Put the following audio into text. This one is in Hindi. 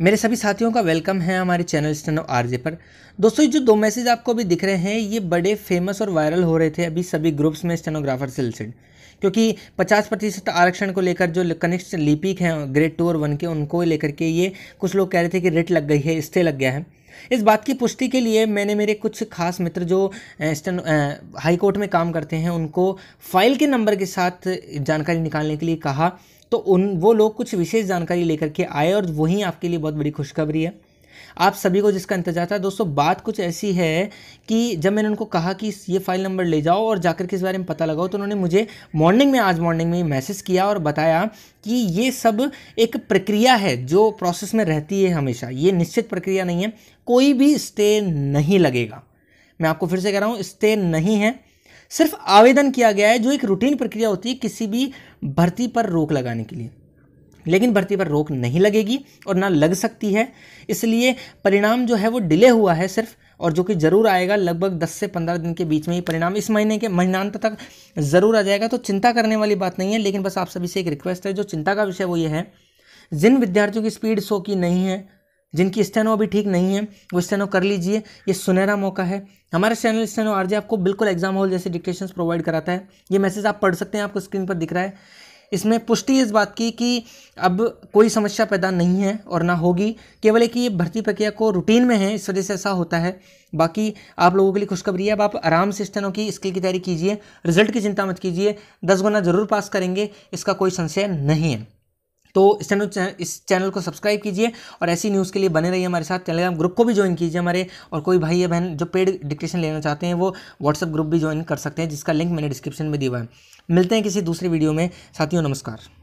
मेरे सभी साथियों का वेलकम है हमारे चैनल स्टनो आरजे पर दोस्तों ये जो दो मैसेज आपको अभी दिख रहे हैं ये बड़े फेमस और वायरल हो रहे थे अभी सभी ग्रुप्स में स्टेनोग्राफर से रिलेटेड क्योंकि 50 प्रतिशत आरक्षण को लेकर जो कनिष्ठ लिपिक हैं ग्रेड टू और वन के उनको लेकर के ये कुछ लोग कह रहे थे कि रेट लग गई है स्टे लग गया है इस बात की पुष्टि के लिए मैंने मेरे कुछ खास मित्र जो स्टन हाईकोर्ट में काम करते हैं उनको फाइल के नंबर के साथ जानकारी निकालने के लिए कहा तो उन वो लोग कुछ विशेष जानकारी लेकर के आए और वहीं आपके लिए बहुत बड़ी खुशखबरी है आप सभी को जिसका इंतजार था दोस्तों बात कुछ ऐसी है कि जब मैंने उनको कहा कि ये फाइल नंबर ले जाओ और जाकर के इस बारे में पता लगाओ तो उन्होंने मुझे मॉर्निंग में आज मॉर्निंग में मैसेज किया और बताया कि ये सब एक प्रक्रिया है जो प्रोसेस में रहती है हमेशा ये निश्चित प्रक्रिया नहीं है कोई भी स्टे नहीं लगेगा मैं आपको फिर से कह रहा हूँ स्टे नहीं है सिर्फ आवेदन किया गया है जो एक रूटीन प्रक्रिया होती है किसी भी भर्ती पर रोक लगाने के लिए लेकिन भर्ती पर रोक नहीं लगेगी और ना लग सकती है इसलिए परिणाम जो है वो डिले हुआ है सिर्फ और जो कि ज़रूर आएगा लगभग 10 से 15 दिन के बीच में ही परिणाम इस महीने के महीनांत तक ज़रूर आ जाएगा तो चिंता करने वाली बात नहीं है लेकिन बस आप सभी से एक रिक्वेस्ट है जो चिंता का विषय वो ये है जिन विद्यार्थियों की स्पीड सो की नहीं है जिनकी स्टेनो अभी ठीक नहीं है वो स्टेनो कर लीजिए ये सुनहरा मौका है हमारे चैनल स्टेनो आरजे आपको बिल्कुल एग्जाम हॉल जैसे डिक्टेशन प्रोवाइड कराता है ये मैसेज आप पढ़ सकते हैं आपको स्क्रीन पर दिख रहा है इसमें पुष्टि इस बात की कि अब कोई समस्या पैदा नहीं है और ना होगी केवल एक ये भर्ती प्रक्रिया को रूटीन में है इस वजह से ऐसा होता है बाकी आप लोगों के लिए खुशखबरी है अब आप आराम से स्टेनो की स्किल की तैयारी कीजिए रिजल्ट की चिंता मत कीजिए दस गुना जरूर पास करेंगे इसका कोई संशय नहीं है तो इस चैनल इस चैनल को सब्सक्राइब कीजिए और ऐसी न्यूज़ के लिए बने रहिए हमारे साथ टेलीग्राम ग्रुप को भी ज्वाइन कीजिए हमारे और कोई भाई या बहन जो पेड डिक्टेशन लेना चाहते हैं वो व्हाट्सअप ग्रुप भी ज्वाइन कर सकते हैं जिसका लिंक मैंने डिस्क्रिप्शन में दिया है मिलते हैं किसी दूसरे वीडियो में साथियों नमस्कार